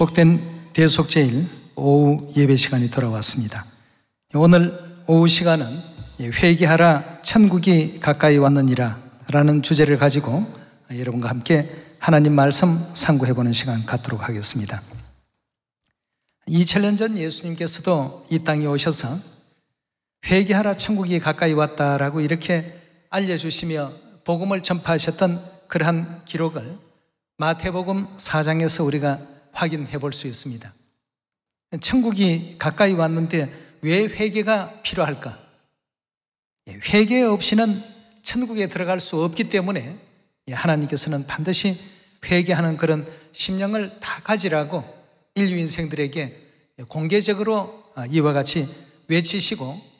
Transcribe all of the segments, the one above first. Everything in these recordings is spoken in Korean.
축복된 대속제일 오후 예배 시간이 돌아왔습니다. 오늘 오후 시간은 예, 회개하라 천국이 가까이 왔느니라 라는 주제를 가지고 여러분과 함께 하나님 말씀 상고해 보는 시간 갖도록 하겠습니다. 2000년 전 예수님께서도 이 땅에 오셔서 회개하라 천국이 가까이 왔다라고 이렇게 알려주시며 복음을 전파하셨던 그러한 기록을 마태복음 4장에서 우리가 확인해 볼 수 있습니다. 천국이 가까이 왔는데 왜 회개가 필요할까? 예, 회개 없이는 천국에 들어갈 수 없기 때문에 예, 하나님께서는 반드시 회개하는 그런 심령을 다 가지라고 인류 인생들에게 예, 공개적으로 아, 이와 같이 외치시고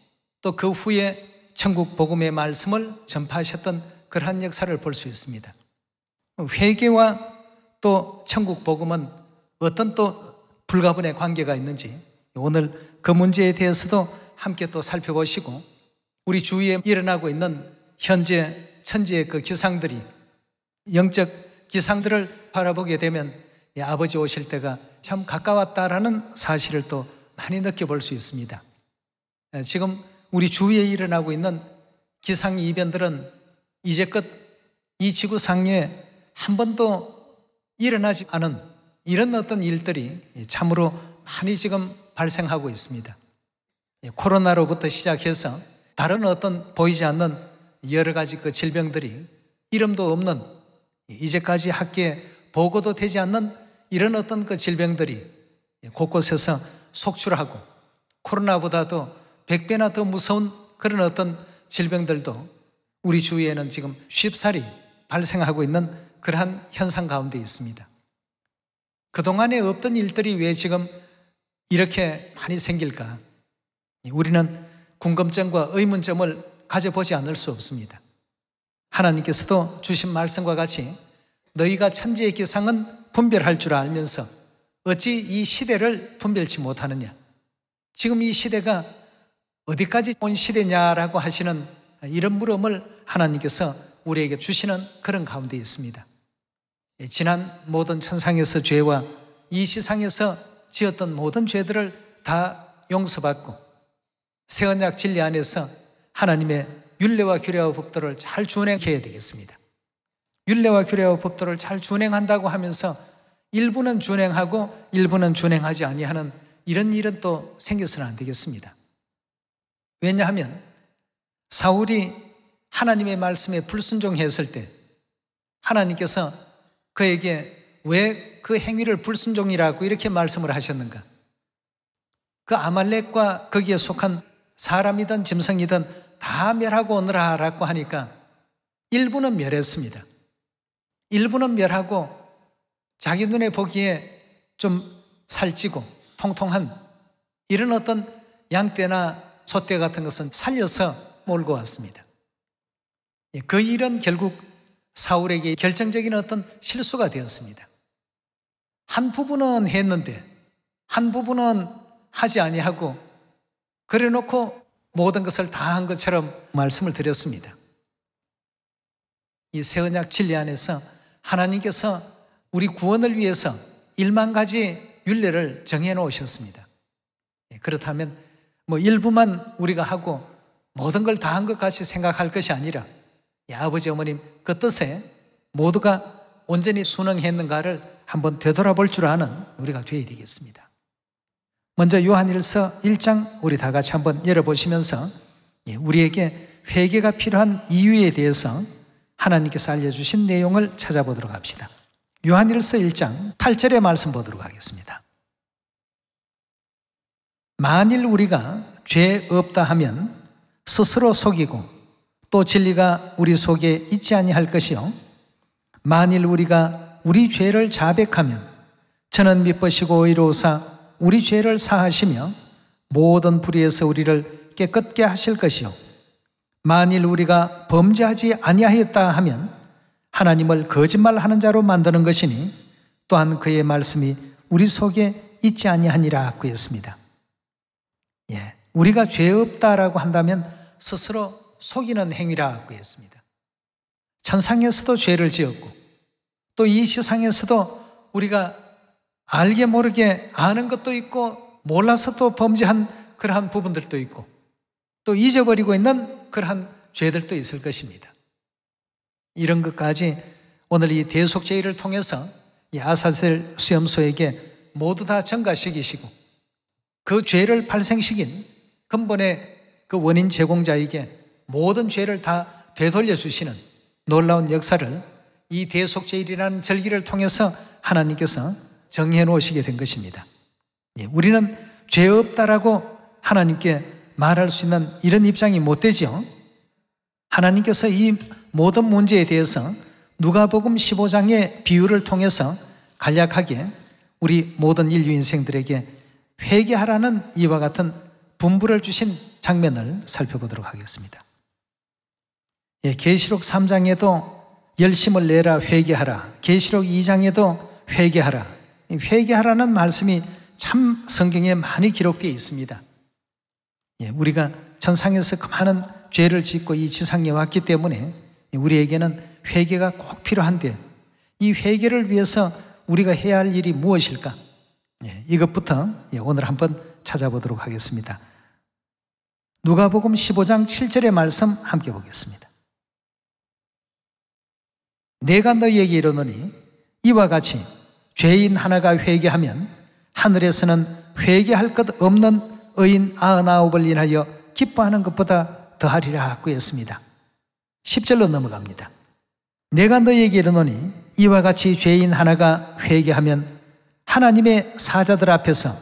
또 그 후에 천국 복음의 말씀을 전파하셨던 그러한 역사를 볼 수 있습니다. 회개와 또 천국 복음은 어떤 또 불가분의 관계가 있는지 오늘 그 문제에 대해서도 함께 또 살펴보시고 우리 주위에 일어나고 있는 현재 천지의 그 기상들이 영적 기상들을 바라보게 되면 아버지 오실 때가 참 가까웠다라는 사실을 또 많이 느껴볼 수 있습니다. 예, 지금 우리 주위에 일어나고 있는 기상 이변들은 이제껏 이 지구 상에 한 번도 일어나지 않은 이런 어떤 일들이 참으로 많이 지금 발생하고 있습니다. 예, 코로나로부터 시작해서 다른 어떤 보이지 않는 여러 가지 그 질병들이 이름도 없는 예, 이제까지 학계에 보고도 되지 않는 이런 어떤 그 질병들이 예, 곳곳에서 속출하고 코로나보다도 100배나 더 무서운 그런 어떤 질병들도 우리 주위에는 지금 쉽사리 발생하고 있는 그러한 현상 가운데 있습니다. 그동안에 없던 일들이 왜 지금 이렇게 많이 생길까? 우리는 궁금증과 의문점을 가져보지 않을 수 없습니다. 하나님께서도 주신 말씀과 같이 너희가 천지의 기상은 분별할 줄 알면서 어찌 이 시대를 분별치 못하느냐? 지금 이 시대가 어디까지 온 시대냐라고 하시는 이런 물음을 하나님께서 우리에게 주시는 그런 가운데 있습니다. 예, 지난 모든 천상에서 죄와 이 시상에서 지었던 모든 죄들을 다 용서받고 새 언약 진리 안에서 하나님의 윤례와 규례와 법도를 잘 준행해야 되겠습니다. 윤례와 규례와 법도를 잘 준행한다고 하면서 일부는 준행하고 일부는 준행하지 아니하는 이런 일은 또 생겨서는 안 되겠습니다. 왜냐하면 사울이 하나님의 말씀에 불순종했을 때 하나님께서 그에게 왜 그 행위를 불순종이라고 이렇게 말씀을 하셨는가? 그 아말렉과 거기에 속한 사람이든 짐승이든 다 멸하고 오느라라고 하니까 일부는 멸했습니다. 일부는 멸하고 자기 눈에 보기에 좀 살찌고 통통한 이런 어떤 양떼나 소떼 같은 것은 살려서 몰고 왔습니다. 예, 그 일은 결국 사울에게 결정적인 어떤 실수가 되었습니다. 한 부분은 했는데 한 부분은 하지 아니하고 그래 놓고 모든 것을 다 한 것처럼 말씀을 드렸습니다. 이 새 언약 진리 안에서 하나님께서 우리 구원을 위해서 1만 가지 윤례를 정해 놓으셨습니다. 예, 그렇다면 뭐 일부만 우리가 하고 모든 걸 다 한 것 같이 생각할 것이 아니라 아버지 어머님 그 뜻에 모두가 온전히 순응했는가를 한번 되돌아볼 줄 아는 우리가 되어야 되겠습니다. 먼저 요한일서 1장 우리 다 같이 한번 열어보시면서 예, 우리에게 회개가 필요한 이유에 대해서 하나님께서 알려주신 내용을 찾아보도록 합시다. 요한일서 1장 8절의 말씀 보도록 하겠습니다. 만일 우리가 죄 없다 하면 스스로 속이고 또 진리가 우리 속에 있지 아니할 것이요. 만일 우리가 우리 죄를 자백하면 저는 미쁘시고 의로우사 우리 죄를 사하시며 모든 불의에서 우리를 깨끗게 하실 것이요. 만일 우리가 범죄하지 아니하였다 하면 하나님을 거짓말하는 자로 만드는 것이니 또한 그의 말씀이 우리 속에 있지 아니하니라 구했습니다. 예, 우리가 죄 없다라고 한다면 스스로 속이는 행위라고 했습니다. 천상에서도 죄를 지었고 또 이 세상에서도 우리가 알게 모르게 아는 것도 있고 몰라서 또 범죄한 그러한 부분들도 있고 또 잊어버리고 있는 그러한 죄들도 있을 것입니다. 이런 것까지 오늘 이 대속제의를 통해서 이 아사셀 수염소에게 모두 다 전가시키시고 그 죄를 발생시킨 근본의 그 원인 제공자에게 모든 죄를 다 되돌려 주시는 놀라운 역사를 이 대속제일이라는 절기를 통해서 하나님께서 정해 놓으시게 된 것입니다. 예, 우리는 죄 없다라고 하나님께 말할 수 있는 이런 입장이 못 되죠. 하나님께서 이 모든 문제에 대해서 누가복음 15장의 비유를 통해서 간략하게 우리 모든 인류 인생들에게 회개하라는 이와 같은 분부를 주신 장면을 살펴보도록 하겠습니다. 예, 계시록 3장에도 열심을 내라 회개하라. 계시록 2장에도 회개하라. 회개하라는 말씀이 참 성경에 많이 기록되어 있습니다. 예, 우리가 천상에서 그 많은 죄를 짓고 이 지상에 왔기 때문에 우리에게는 회개가 꼭 필요한데 이 회개를 위해서 우리가 해야 할 일이 무엇일까? 예, 이것부터 예, 오늘 한번 찾아보도록 하겠습니다. 누가복음 15장 7절의 말씀 함께 보겠습니다. 내가 너희에게 이르노니 이와 같이 죄인 하나가 회개하면 하늘에서는 회개할 것 없는 의인 아흔아홉을 인하여 기뻐하는 것보다 더하리라 구했습니다. 10절로 넘어갑니다. 내가 너희에게 이르노니 이와 같이 죄인 하나가 회개하면 하나님의 사자들 앞에서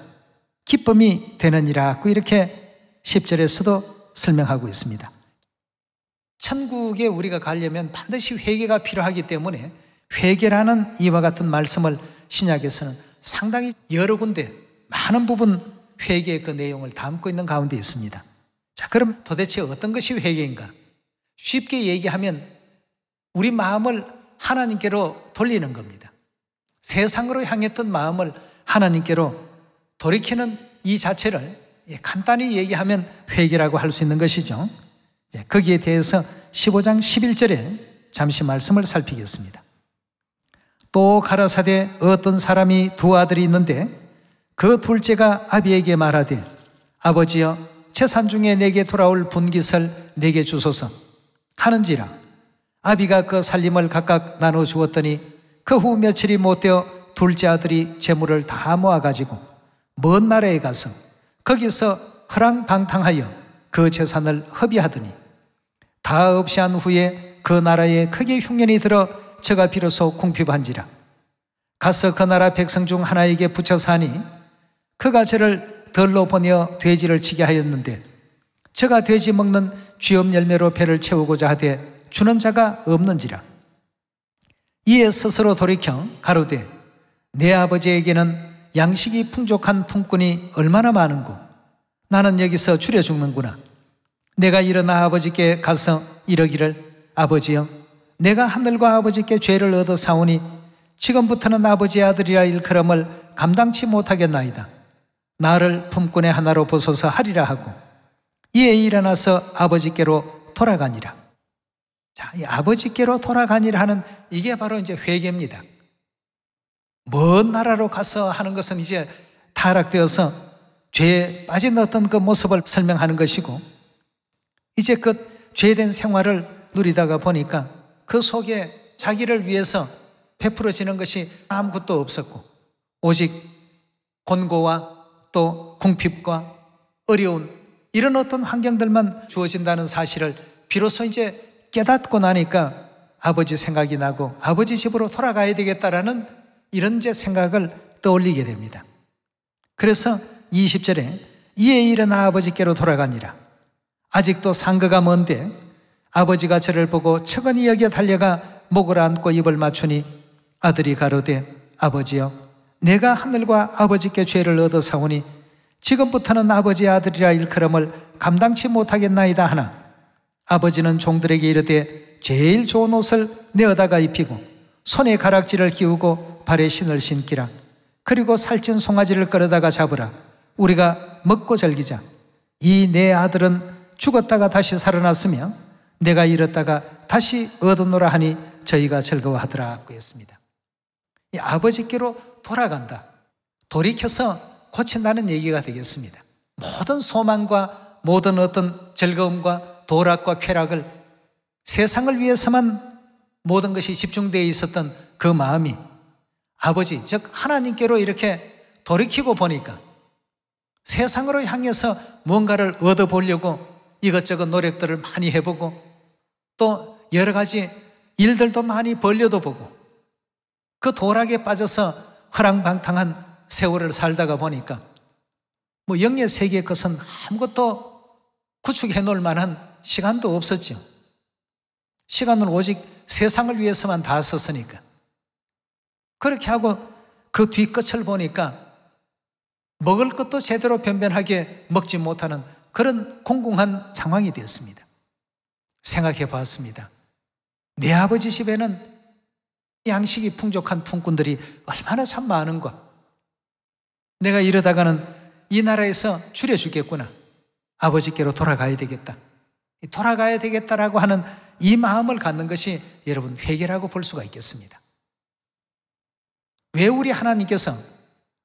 기쁨이 되느니라 하고 이렇게 10절에서도 설명하고 있습니다. 천국에 우리가 가려면 반드시 회개가 필요하기 때문에 회개라는 이와 같은 말씀을 신약에서는 상당히 여러 군데 많은 부분 회개의 그 내용을 담고 있는 가운데 있습니다. 자, 그럼 도대체 어떤 것이 회개인가? 쉽게 얘기하면 우리 마음을 하나님께로 돌리는 겁니다. 세상으로 향했던 마음을 하나님께로 돌이키는 이 자체를 예, 간단히 얘기하면 회개라고 할 수 있는 것이죠. 예, 거기에 대해서 15장 11절에 잠시 말씀을 살피겠습니다. 또 가라사대 어떤 사람이 두 아들이 있는데 그 둘째가 아비에게 말하되 아버지여 재산 중에 내게 돌아올 분깃을 내게 주소서 하는지라 아비가 그 살림을 각각 나눠 주었더니 그 후 며칠이 못되어 둘째 아들이 재물을 다 모아가지고 먼 나라에 가서 거기서 허랑방탕하여 그 재산을 허비하더니 다 없이 한 후에 그 나라에 크게 흉년이 들어 저가 비로소 궁핍한지라 가서 그 나라 백성 중 하나에게 붙여 서하니 그가 저를 덜로 보내어 돼지를 치게 하였는데 저가 돼지 먹는 쥐염 열매로 배를 채우고자 하되 주는 자가 없는지라 이에 스스로 돌이켜 가로되 내 아버지에게는 양식이 풍족한 품꾼이 얼마나 많은고 나는 여기서 줄여 죽는구나 내가 일어나 아버지께 가서 이러기를 아버지여 내가 하늘과 아버지께 죄를 얻어 사오니 지금부터는 아버지의 아들이라 일컬음을 감당치 못하겠나이다. 나를 품꾼의 하나로 보소서 하리라 하고 이에 일어나서 아버지께로 돌아가니라. 자, 이 아버지께로 돌아가니라 하는 이게 바로 이제 회개입니다. 먼 나라로 가서 하는 것은 이제 타락되어서 죄에 빠진 어떤 그 모습을 설명하는 것이고 이제껏 죄된 생활을 누리다가 보니까 그 속에 자기를 위해서 베풀어지는 것이 아무것도 없었고 오직 곤고와 또 궁핍과 어려운 이런 어떤 환경들만 주어진다는 사실을 비로소 이제 깨닫고 나니까 아버지 생각이 나고 아버지 집으로 돌아가야 되겠다라는 이런 제 생각을 떠올리게 됩니다. 그래서 20절에 이에 일어나 아버지께로 돌아가니라. 아직도 상가가 먼데 아버지가 저를 보고 처근히 여겨 달려가 목을 안고 입을 맞추니 아들이 가로되 아버지여 내가 하늘과 아버지께 죄를 얻어 사오니 지금부터는 아버지의 아들이라 일컬음을 감당치 못하겠나이다 하나 아버지는 종들에게 이르되 제일 좋은 옷을 내어다가 입히고 손에 가락지를 끼우고 발에 신을 신기라 그리고 살찐 송아지를 끌어다가 잡으라 우리가 먹고 즐기자 이 내 아들은 죽었다가 다시 살아났으며 내가 잃었다가 다시 얻었노라 하니 저희가 즐거워하더라 하였습니다. 이 아버지께로 돌아간다. 돌이켜서 고친다는 얘기가 되겠습니다. 모든 소망과 모든 어떤 즐거움과 도락과 쾌락을 세상을 위해서만 모든 것이 집중되어 있었던 그 마음이 아버지, 즉 하나님께로 이렇게 돌이키고 보니까 세상으로 향해서 뭔가를 얻어보려고 이것저것 노력들을 많이 해보고 또 여러 가지 일들도 많이 벌려도 보고 그 도락에 빠져서 허랑방탕한 세월을 살다가 보니까 뭐영예 세계의 것은 아무것도 구축해 놓을 만한 시간도 없었죠. 시간은 오직 세상을 위해서만 다 썼으니까. 그렇게 하고 그 뒤끝을 보니까 먹을 것도 제대로 변변하게 먹지 못하는 그런 공공한 상황이 되었습니다. 생각해 보았습니다내 아버지 집에는 양식이 풍족한 품꾼들이 얼마나 참 많은가. 내가 이러다가는 이 나라에서 줄여 주겠구나 아버지께로 돌아가야 되겠다. 돌아가야 되겠다라고 하는 이 마음을 갖는 것이 여러분 회개라고 볼 수가 있겠습니다. 왜 우리 하나님께서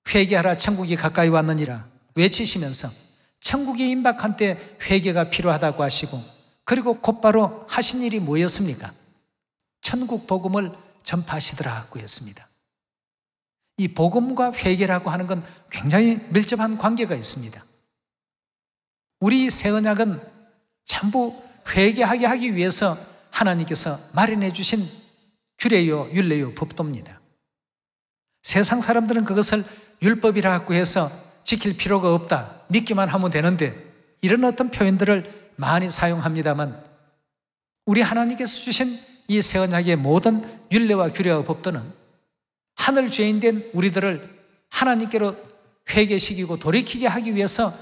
회개하라 천국이 가까이 왔느니라 외치시면서 천국이 임박한 때 회개가 필요하다고 하시고 그리고 곧바로 하신 일이 뭐였습니까? 천국 복음을 전파하시더라고 했습니다. 이 복음과 회개라고 하는 건 굉장히 밀접한 관계가 있습니다. 우리 새 언약은 전부 회개하게 하기 위해서 하나님께서 마련해 주신 규례요 율례요 법도입니다. 세상 사람들은 그것을 율법이라고 해서 지킬 필요가 없다. 믿기만 하면 되는데 이런 어떤 표현들을 많이 사용합니다만 우리 하나님께서 주신 이세 언약의 모든 윤례와 규례와 법도는 하늘 죄인 된 우리들을 하나님께로 회개시키고 돌이키게 하기 위해서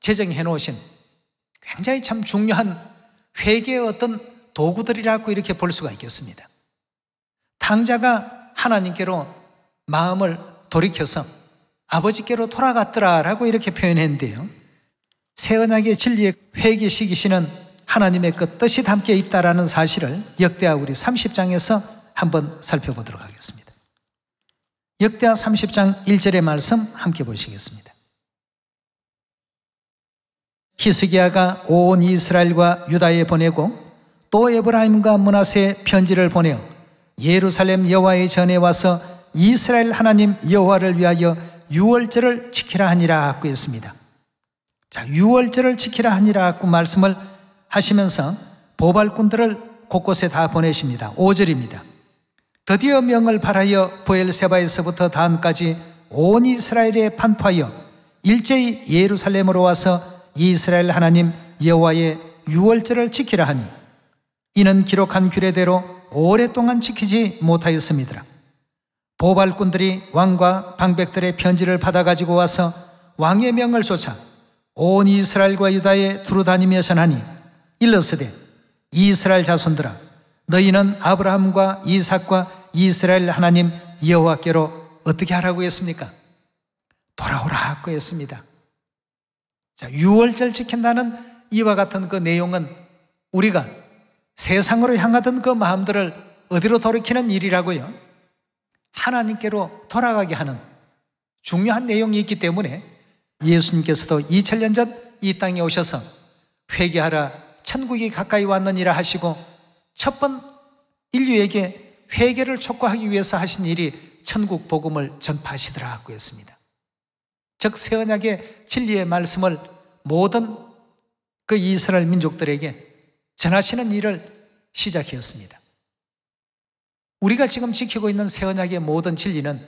제정해 놓으신 굉장히 참 중요한 회개의 어떤 도구들이라고 이렇게 볼 수가 있겠습니다. 당자가 하나님께로 마음을 돌이켜서 아버지께로 돌아갔더라라고 이렇게 표현했는데요. 새 언약의 진리의 회개시기시는 하나님의 그 뜻이 담겨 있다라는 사실을 역대하 우리 30장에서 한번 살펴보도록 하겠습니다. 역대하 30장 1절의 말씀 함께 보시겠습니다. 히스기야가 온 이스라엘과 유다에 보내고 또 에브라임과 문하세 편지를 보내어 예루살렘 여호와의 전에 와서 이스라엘 하나님 여호와를 위하여 유월절을 지키라 하니라 하고 있습니다. 자, 유월절을 지키라 하니라 하고 말씀을 하시면서 보발꾼들을 곳곳에 다 보내십니다. 5절입니다. 드디어 명을 발하여 부엘세바에서부터 다음까지 온 이스라엘에 판파하여 일제히 예루살렘으로 와서 이스라엘 하나님 여호와의 유월절을 지키라 하니 이는 기록한 규례대로 오랫동안 지키지 못하였습니다. 보발꾼들이 왕과 방백들의 편지를 받아가지고 와서 왕의 명을 쫓아 온 이스라엘과 유다에 두루 다니며 전하니 일러스되 이스라엘 자손들아 너희는 아브라함과 이삭과 이스라엘 하나님 여호와께로 어떻게 하라고 했습니까? 돌아오라 하고 했습니다. 자, 6월절 지킨다는 이와 같은 그 내용은 우리가 세상으로 향하던 그 마음들을 어디로 돌이키는 일이라고요? 하나님께로 돌아가게 하는 중요한 내용이 있기 때문에 예수님께서도 2000년 전 이 땅에 오셔서 회개하라 천국이 가까이 왔느니라 하시고 첫 번 인류에게 회개를 촉구하기 위해서 하신 일이 천국 복음을 전파하시더라고 했습니다. 즉세 언약의 진리의 말씀을 모든 그 이스라엘 민족들에게 전하시는 일을 시작했습니다. 우리가 지금 지키고 있는 새 언약의 모든 진리는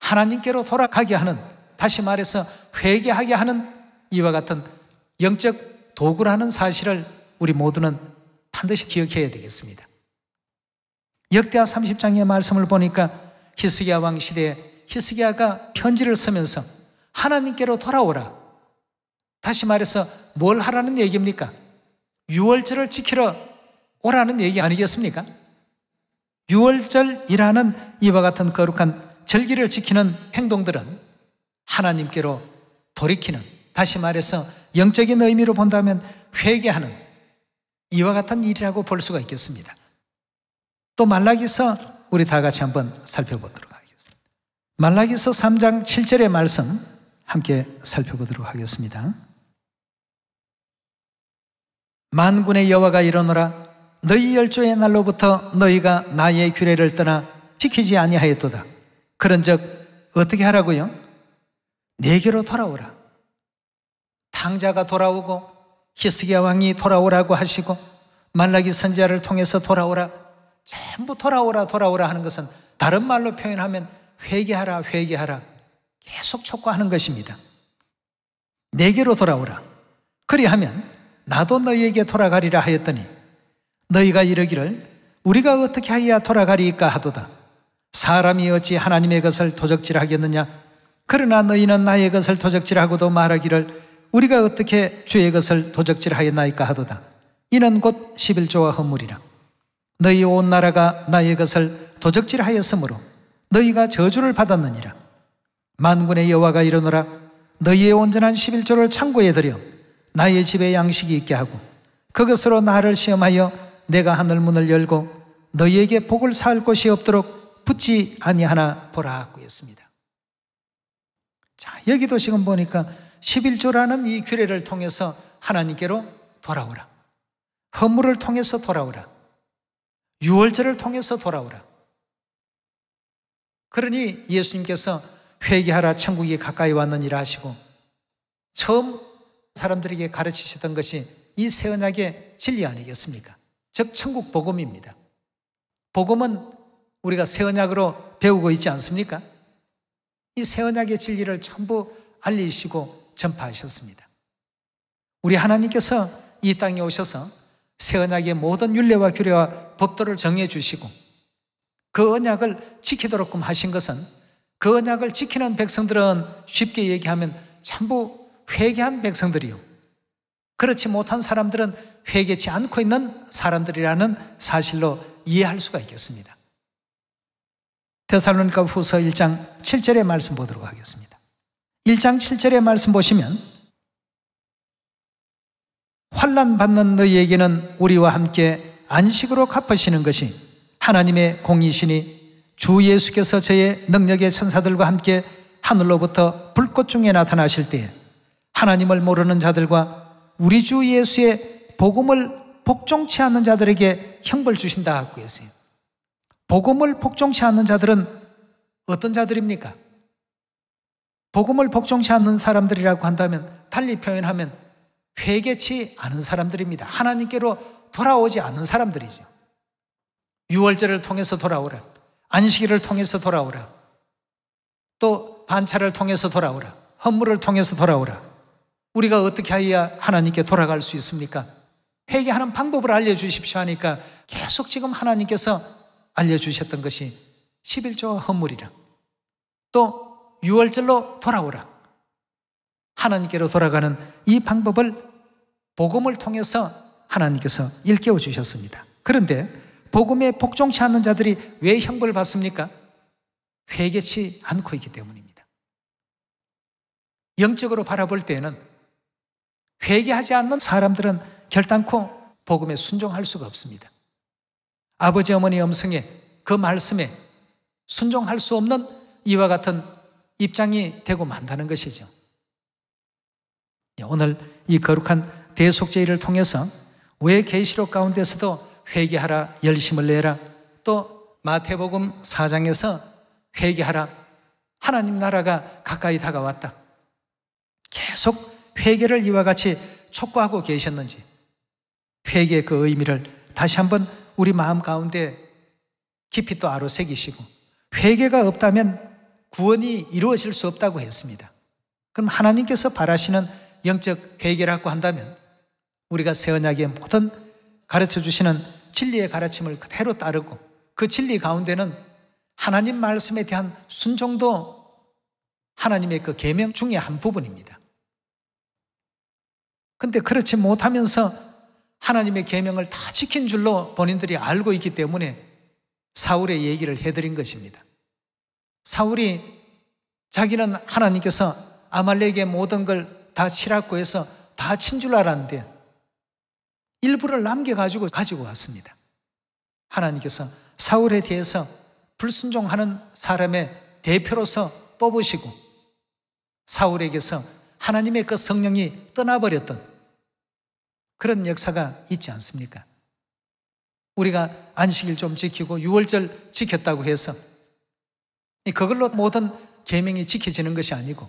하나님께로 돌아가게 하는 다시 말해서 회개하게 하는 이와 같은 영적 도구라는 사실을 우리 모두는 반드시 기억해야 되겠습니다. 역대하 30장의 말씀을 보니까 히스기야 왕 시대에 히스기야가 편지를 쓰면서 하나님께로 돌아오라. 다시 말해서 뭘 하라는 얘기입니까? 유월절을 지키러 오라는 얘기 아니겠습니까? 6월절이라는 이와 같은 거룩한 절기를 지키는 행동들은 하나님께로 돌이키는 다시 말해서 영적인 의미로 본다면 회개하는 이와 같은 일이라고 볼 수가 있겠습니다. 또 말라기서 우리 다 같이 한번 살펴보도록 하겠습니다. 말라기서 3장 7절의 말씀 함께 살펴보도록 하겠습니다. 만군의 여호와가 일어노라 너희 열조의 날로부터 너희가 나의 규례를 떠나 지키지 아니하였도다. 그런즉 어떻게 하라고요? 내게로 돌아오라. 당자가 돌아오고 히스기야 왕이 돌아오라고 하시고 말라기 선자를 통해서 돌아오라. 전부 돌아오라 돌아오라 하는 것은 다른 말로 표현하면 회개하라 회개하라 계속 촉구하는 것입니다. 내게로 돌아오라. 그리하면 나도 너희에게 돌아가리라 하였더니 너희가 이르기를 우리가 어떻게 하여 돌아가리까 하도다. 사람이 어찌 하나님의 것을 도적질하겠느냐? 그러나 너희는 나의 것을 도적질하고도 말하기를 우리가 어떻게 주의 것을 도적질하였나이까 하도다. 이는 곧 11조와 허물이라. 너희 온 나라가 나의 것을 도적질하였으므로 너희가 저주를 받았느니라. 만군의 여호와가 이르노라 너희의 온전한 11조를 창고에 들여 나의 집에 양식이 있게 하고 그것으로 나를 시험하여 내가 하늘 문을 열고 너희에게 복을 사할 곳이 없도록 붙지 아니하나 보라 구였습니다. 자, 여기도 지금 보니까 11조라는 이 규례를 통해서 하나님께로 돌아오라. 허물을 통해서 돌아오라. 유월절을 통해서 돌아오라. 그러니 예수님께서 회개하라 천국이 가까이 왔느니라 하시고 처음 사람들에게 가르치시던 것이 이새 언약의 진리 아니겠습니까? 즉 천국 복음입니다. 복음은 우리가 새 언약으로 배우고 있지 않습니까? 이 새 언약의 진리를 전부 알리시고 전파하셨습니다. 우리 하나님께서 이 땅에 오셔서 새 언약의 모든 윤례와 규례와 법도를 정해 주시고 그 언약을 지키도록끔 하신 것은 그 언약을 지키는 백성들은 쉽게 얘기하면 전부 회개한 백성들이요. 그렇지 못한 사람들은 회개치 않고 있는 사람들이라는 사실로 이해할 수가 있겠습니다. 데살로니가 후서 1장 7절의 말씀 보도록 하겠습니다. 1장 7절의 말씀 보시면 환란 받는 너희에게는 우리와 함께 안식으로 갚으시는 것이 하나님의 공이시니 주 예수께서 저의 능력의 천사들과 함께 하늘로부터 불꽃 중에 나타나실 때에 하나님을 모르는 자들과 우리 주 예수의 복음을 복종치 않는 자들에게 형벌 주신다고 했어요. 복음을 복종치 않는 자들은 어떤 자들입니까? 복음을 복종치 않는 사람들이라고 한다면 달리 표현하면 회개치 않은 사람들입니다. 하나님께로 돌아오지 않은 사람들이죠. 유월절을 통해서 돌아오라. 안식일을 통해서 돌아오라. 또 반차를 통해서 돌아오라. 헌물을 통해서 돌아오라. 우리가 어떻게 해야 하나님께 돌아갈 수 있습니까? 회개하는 방법을 알려주십시오 하니까 계속 지금 하나님께서 알려주셨던 것이 11조와 물이라또 6월절로 돌아오라. 하나님께로 돌아가는 이 방법을 복음을 통해서 하나님께서 일깨워 주셨습니다. 그런데 복음에 복종치 않는 자들이 왜 형벌을 받습니까? 회개치 않고 있기 때문입니다. 영적으로 바라볼 때에는 회개하지 않는 사람들은 결단코 복음에 순종할 수가 없습니다. 아버지 어머니 음성에 그 말씀에 순종할 수 없는 이와 같은 입장이 되고 만다는 것이죠. 예, 오늘 이 거룩한 대속제의를 통해서 왜 계시록 가운데서도 회개하라 열심을 내라 또 마태복음 4장에서 회개하라 하나님 나라가 가까이 다가왔다. 계속 회개를 이와 같이 촉구하고 계셨는지 회개의 그 의미를 다시 한번 우리 마음 가운데 깊이 또 아로새기시고 회개가 없다면 구원이 이루어질 수 없다고 했습니다. 그럼 하나님께서 바라시는 영적 회개라고 한다면 우리가 새 언약의 모든 가르쳐 주시는 진리의 가르침을 그대로 따르고 그 진리 가운데는 하나님 말씀에 대한 순종도 하나님의 그 계명 중의 한 부분입니다. 근데 그렇지 못하면서 하나님의 계명을 다 지킨 줄로 본인들이 알고 있기 때문에 사울의 얘기를 해드린 것입니다. 사울이 자기는 하나님께서 아말렉의 모든 걸 다 치라고 해서 다 친 줄 알았는데 일부를 남겨가지고 가지고 왔습니다. 하나님께서 사울에 대해서 불순종하는 사람의 대표로서 뽑으시고 사울에게서 하나님의 그 성령이 떠나버렸던 그런 역사가 있지 않습니까? 우리가 안식일 좀 지키고 6월절 지켰다고 해서 그걸로 모든 계명이 지켜지는 것이 아니고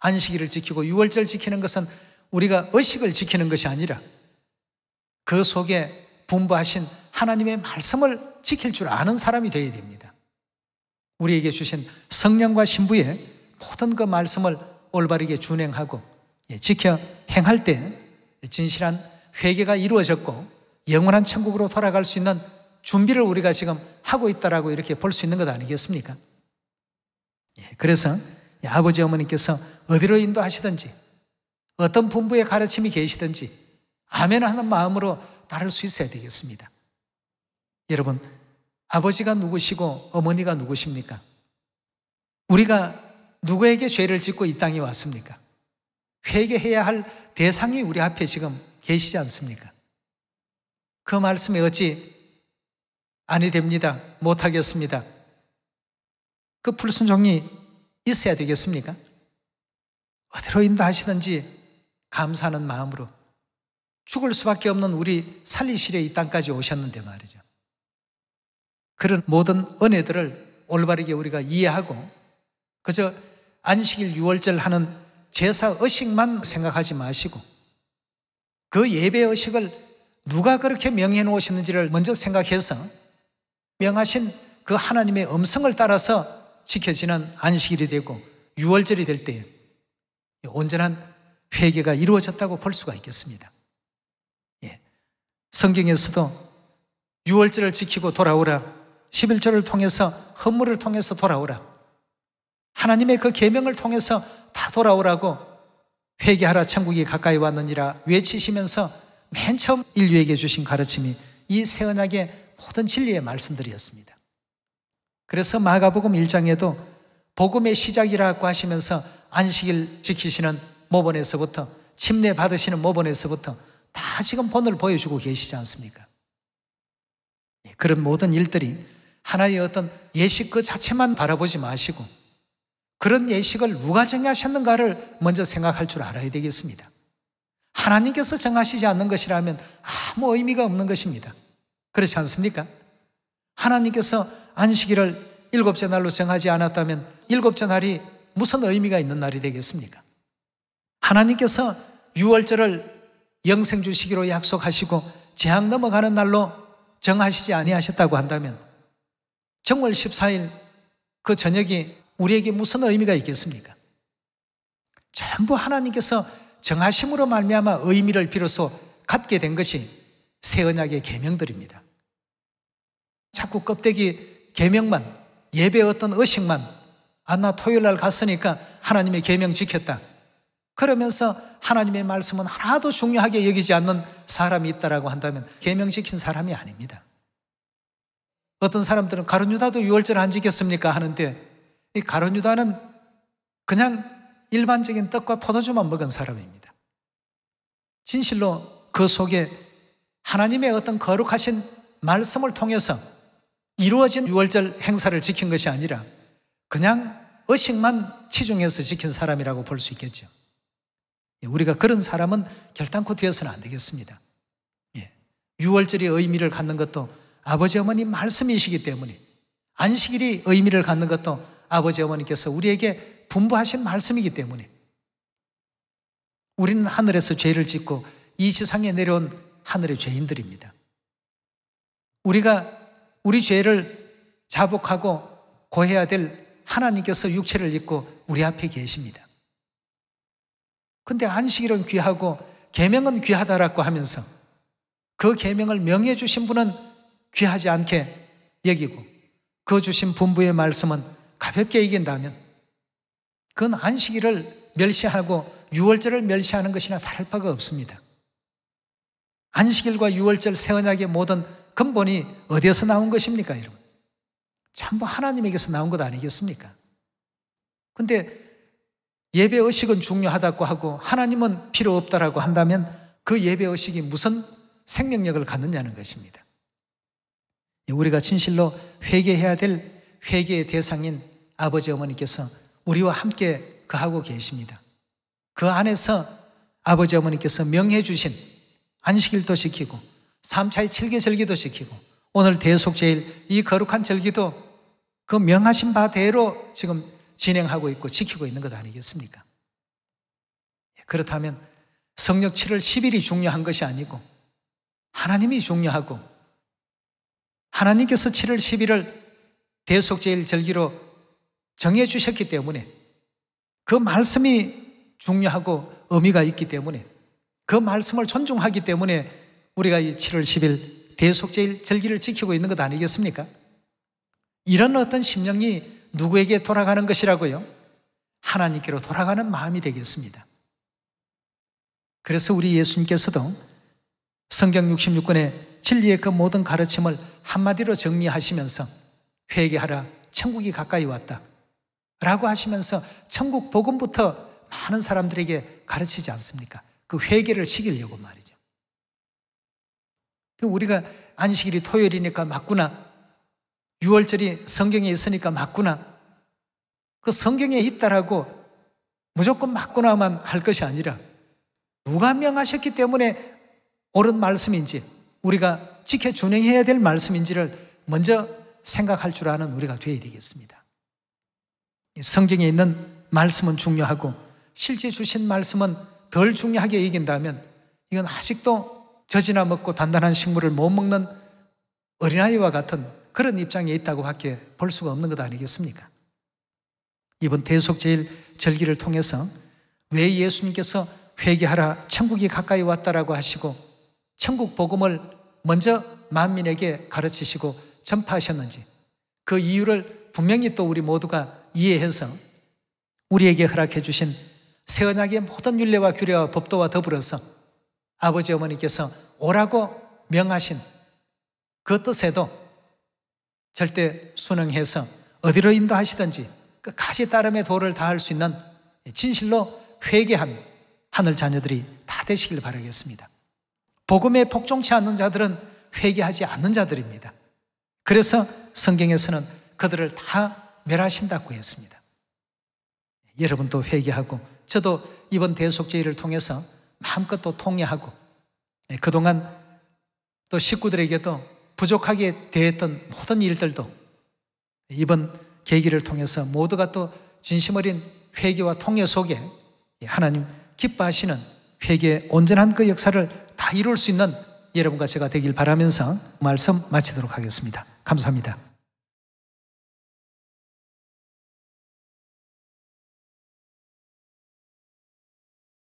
안식일을 지키고 6월절 지키는 것은 우리가 의식을 지키는 것이 아니라 그 속에 분부하신 하나님의 말씀을 지킬 줄 아는 사람이 되어야 됩니다. 우리에게 주신 성령과 신부의 모든 그 말씀을 올바르게 준행하고 예, 지켜 행할 때 진실한 회개가 이루어졌고 영원한 천국으로 돌아갈 수 있는 준비를 우리가 지금 하고 있다라고 이렇게 볼 수 있는 것 아니겠습니까? 예, 그래서 아버지 어머니께서 어디로 인도하시든지 어떤 분부의 가르침이 계시든지 아멘 하는 마음으로 따를 수 있어야 되겠습니다. 여러분, 아버지가 누구시고 어머니가 누구십니까? 우리가 누구에게 죄를 짓고 이 땅에 왔습니까? 회개해야 할 대상이 우리 앞에 지금 계시지 않습니까? 그말씀이 어찌 아니 됩니다. 못하겠습니다. 그 불순종이 있어야 되겠습니까? 어디로 인도하시는지 감사하는 마음으로 죽을 수밖에 없는 우리 살리실려이 땅까지 오셨는데 말이죠. 그런 모든 은혜들을 올바르게 우리가 이해하고 그저 안식일 6월절 하는 제사 의식만 생각하지 마시고 그 예배의식을 누가 그렇게 명해 놓으셨는지를 먼저 생각해서 명하신 그 하나님의 음성을 따라서 지켜지는 안식일이 되고 유월절이될 때에 온전한 회개가 이루어졌다고 볼 수가 있겠습니다. 예. 성경에서도 유월절을 지키고 돌아오라. 11절을 통해서 헌물을 통해서 돌아오라. 하나님의 그 계명을 통해서 다 돌아오라고 회개하라 천국이 가까이 왔느니라 외치시면서 맨 처음 인류에게 주신 가르침이 이새 언약의 모든 진리의 말씀들이었습니다. 그래서 마가복음 1장에도 복음의 시작이라고 하시면서 안식일 지키시는 모본에서부터 침례 받으시는 모본에서부터 다 지금 본을 보여주고 계시지 않습니까? 네, 그런 모든 일들이 하나의 어떤 예식 그 자체만 바라보지 마시고 그런 예식을 누가 정하셨는가를 먼저 생각할 줄 알아야 되겠습니다. 하나님께서 정하시지 않는 것이라면 아무 의미가 없는 것입니다. 그렇지 않습니까? 하나님께서 안식일을 일곱째 날로 정하지 않았다면 일곱째 날이 무슨 의미가 있는 날이 되겠습니까? 하나님께서 6월절을 영생 주시기로 약속하시고 재앙 넘어가는 날로 정하시지 아니하셨다고 한다면 정월 14일 그 저녁이 우리에게 무슨 의미가 있겠습니까? 전부 하나님께서 정하심으로 말미암아 의미를 비로소 갖게 된 것이 새 언약의 계명들입니다. 자꾸 껍데기 계명만 예배 어떤 의식만 안나 토요일 날 갔으니까 하나님의 계명 지켰다. 그러면서 하나님의 말씀은 하나도 중요하게 여기지 않는 사람이 있다라고 한다면 계명 지킨 사람이 아닙니다. 어떤 사람들은 가룟 유다도 6월절 안 지켰습니까 하는데 이 가론 유다는 그냥 일반적인 떡과 포도주만 먹은 사람입니다. 진실로 그 속에 하나님의 어떤 거룩하신 말씀을 통해서 이루어진 6월절 행사를 지킨 것이 아니라 그냥 의식만 치중해서 지킨 사람이라고 볼 수 있겠죠. 예, 우리가 그런 사람은 결단코 되어서는 안 되겠습니다. 예. 6월절이 의미를 갖는 것도 아버지 어머니 말씀이시기 때문에 안식일이 의미를 갖는 것도 아버지 어머니께서 우리에게 분부하신 말씀이기 때문에 우리는 하늘에서 죄를 짓고 이 지상에 내려온 하늘의 죄인들입니다. 우리가 우리 죄를 자복하고 고해야 될 하나님께서 육체를 입고 우리 앞에 계십니다. 근데 안식일은 귀하고 계명은 귀하다라고 하면서 그 계명을 명해 주신 분은 귀하지 않게 여기고 그 주신 분부의 말씀은 가볍게 이긴다면 그건 안식일을 멸시하고 유월절을 멸시하는 것이나 다를 바가 없습니다. 안식일과 유월절 세언약의 모든 근본이 어디에서 나온 것입니까, 여러분? 참부 하나님에게서 나온 것 아니겠습니까? 근데 예배 의식은 중요하다고 하고 하나님은 필요 없다라고 한다면 그 예배 의식이 무슨 생명력을 갖느냐는 것입니다. 우리가 진실로 회개해야 될 회개의 대상인 아버지 어머니께서 우리와 함께 그하고 계십니다. 그 안에서 아버지 어머니께서 명해 주신 안식일도 지키고 3차의 7개 절기도 지키고 오늘 대속제일 이 거룩한 절기도 그 명하신 바대로 지금 진행하고 있고 지키고 있는 것 아니겠습니까? 예, 그렇다면 성력 7월 10일이 중요한 것이 아니고 하나님이 중요하고 하나님께서 7월 10일을 대속제일 절기로 정해 주셨기 때문에 그 말씀이 중요하고 의미가 있기 때문에 그 말씀을 존중하기 때문에 우리가 이 7월 10일 대속제일 절기를 지키고 있는 것 아니겠습니까? 이런 어떤 심령이 누구에게 돌아가는 것이라고요? 하나님께로 돌아가는 마음이 되겠습니다. 그래서 우리 예수님께서도 성경 66권의 진리의 그 모든 가르침을 한마디로 정리하시면서 회개하라. 천국이 가까이 왔다. 라고 하시면서 천국 복음부터 많은 사람들에게 가르치지 않습니까? 그 회개를 시키려고 말이죠. 그 우리가 안식일이 토요일이니까 맞구나. 6월절이 성경에 있으니까 맞구나. 그 성경에 있다라고 무조건 맞구나만 할 것이 아니라 누가 명하셨기 때문에 옳은 말씀인지 우리가 지켜 준행해야 될 말씀인지를 먼저 생각할 줄 아는 우리가 되어야 되겠습니다. 성경에 있는 말씀은 중요하고 실제 주신 말씀은 덜 중요하게 여긴다면 이건 아직도 젖이나 먹고 단단한 식물을 못 먹는 어린아이와 같은 그런 입장에 있다고 밖에 볼 수가 없는 것 아니겠습니까? 이번 대속제일 절기를 통해서 왜 예수님께서 회개하라 천국이 가까이 왔다라고 하시고 천국 복음을 먼저 만민에게 가르치시고 전파하셨는지 그 이유를 분명히 또 우리 모두가 이해해서 우리에게 허락해 주신 새 언약의 모든 윤례와 규례와 법도와 더불어서 아버지 어머니께서 오라고 명하신 그 뜻에도 절대 순응해서 어디로 인도하시든지 끝까지 따름의 도를 다할 수 있는 진실로 회개한 하늘 자녀들이 다 되시길 바라겠습니다. 복음에 복종치 않는 자들은 회개하지 않는 자들입니다. 그래서 성경에서는 그들을 다 멸하신다고 했습니다. 여러분도 회개하고 저도 이번 대속제의를 통해서 마음껏 또 통회하고 네, 그동안 또 식구들에게도 부족하게 대했던 모든 일들도 이번 계기를 통해서 모두가 또 진심 어린 회개와 통회 속에 하나님 기뻐하시는 회개의 온전한 그 역사를 다 이룰 수 있는 여러분과 제가 되길 바라면서 말씀 마치도록 하겠습니다. 감사합니다.